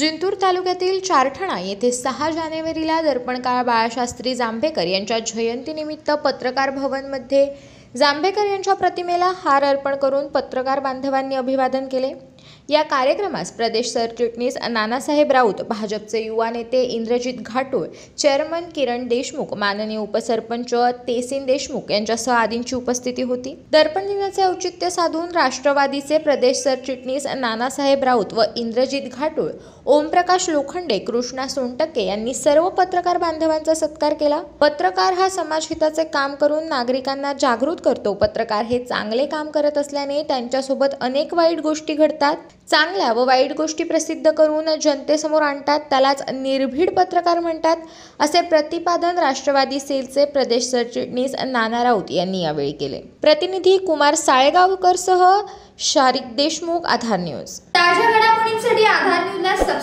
जिंतूर तालुक्यातील चारठणा येथे सहा जानेवारीला दर्पणकार बाळाशास्त्री जांभेकर यांच्या जयंतीनिमित्त पत्रकार भवनमध्ये जांभेकर यांच्या प्रतिमेला हार अर्पण करून पत्रकार बांधवांनी अभिवादन केले या कार्यक्रमास प्रदेश सरचिटणीस नानासाहेब राऊत भाजपचे युवा नेते इंद्रजित घाटोळ चेअरमन किरण देशमुख माननीय उपसरपंच तेसिन देशमुख यांच्यासह आदींची उपस्थिती होती दर्पण दिनाचे औचित्य साधून राष्ट्रवादीचे प्रदेश सरचिटणीस नानासाहेब राऊत व इंद्रजित घाटोळ ओमप्रकाश लोखंडे कृष्णा सोनटके यांनी सर्व पत्रकार बांधवांचा सत्कार केला पत्रकार हा समाजहिताचे काम करून नागरिकांना जागृत करतो पत्रकार हे चांगले काम करत असल्याने त्यांच्यासोबत अनेक वाईट गोष्टी घडतात चांगल्या व वाईट गोष्टी प्रसिद्ध करून जनतेसमोर आणतात त्यालाच निर्भीड पत्रकार म्हणतात असे प्रतिपादन राष्ट्रवादी सेलचे प्रदेश सरचिटणीस नाना राऊत यांनी यावेळी केले प्रतिनिधी कुमार साळेगावकर सह शारिक देशमुख आधार न्यूज ताज्या घडामोडींसाठी आधार न्यूजला